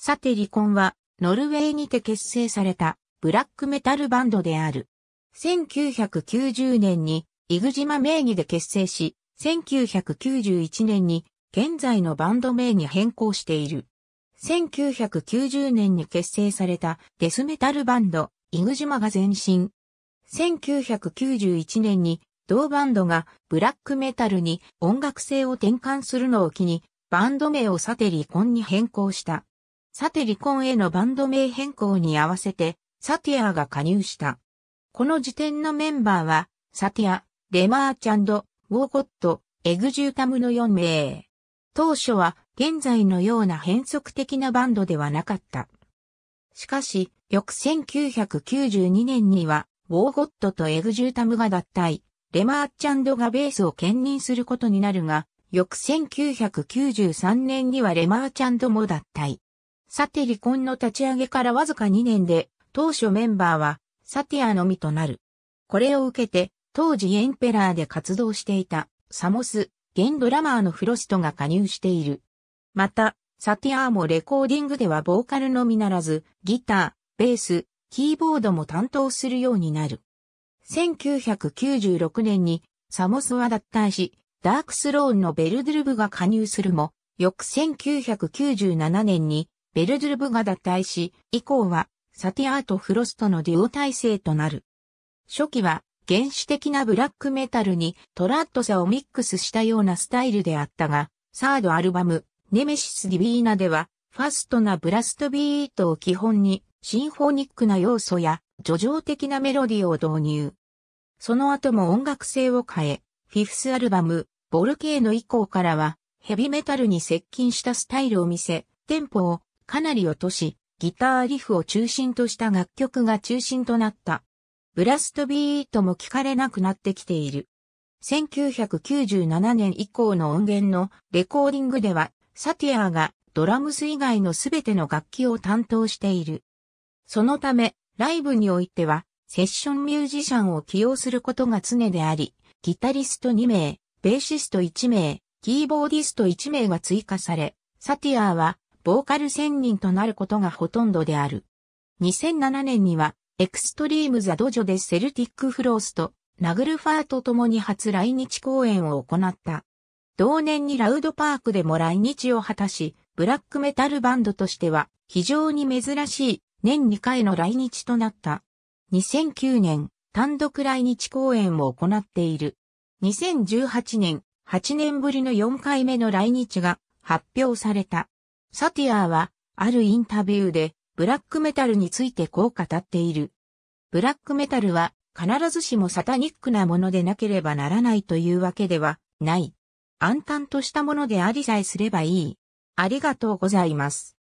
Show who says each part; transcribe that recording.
Speaker 1: さて離婚は、ノルウェーにて結成された、ブラックメタルバンドである。1990年に、イグジマ名義で結成し、1991年に、現在のバンド名に変更している。1990年に結成されたデスメタルバンド、イグジマが前身。1991年に同バンドがブラックメタルに音楽性を転換するのを機にバンド名をサテリコンに変更した。サテリコンへのバンド名変更に合わせて、サティアが加入した。この時点のメンバーは、サティア、レマーチャンド、ウォーゴット、エグジュータムの4名。当初は現在のような変則的なバンドではなかった。しかし、翌1992年には、ウォーゴットとエグジュータムが脱退、レマーチャンドがベースを兼任することになるが、翌1993年にはレマーチャンドも脱退。さて離婚の立ち上げからわずか2年で、当初メンバーは、サティアのみとなる。これを受けて、当時エンペラーで活動していた、サモス、現ドラマーのフロストが加入している。また、サティアーもレコーディングではボーカルのみならず、ギター、ベース、キーボードも担当するようになる。1996年に、サモスは脱退し、ダークスローンのベルドゥルブが加入するも、翌1997年にベルズルブが脱退し、以降はサティアート・フロストのデュオ体制となる。初期は原始的なブラックメタルにトラッドさをミックスしたようなスタイルであったが、サードアルバム、ネメシス・ディビーナでは、ファストなブラストビートを基本に、シンフォニックな要素や、叙情的なメロディを導入。その後も音楽性を変え、フィフスアルバム、ボルケーノ以降からは、ヘビメタルに接近したスタイルを見せ、テンポをかなり落とし、ギターリフを中心とした楽曲が中心となった。ブラストビートも聞かれなくなってきている。1997年以降の音源のレコーディングでは、サティアーがドラムス以外のすべての楽器を担当している。そのため、ライブにおいては、セッションミュージシャンを起用することが常であり、ギタリスト2名、ベーシスト1名、キーボーディスト1名が追加され、サティアーはボーカル専任となることがほとんどである。2007年には、エクストリーム・ザ・ドジョでセルティック・フロースと、ナグルファーと共に初来日公演を行った。同年にラウドパークでも来日を果たし、ブラックメタルバンドとしては非常に珍しい年2回の来日となった。2009年、単独来日公演を行っている。2018年、8年ぶりの4回目の来日が発表された。サティアーは、あるインタビューで、ブラックメタルについてこう語っている。ブラックメタルは、必ずしもサタニックなものでなければならないというわけではない。暗淡としたものでありさえすればいい。ありがとうございます。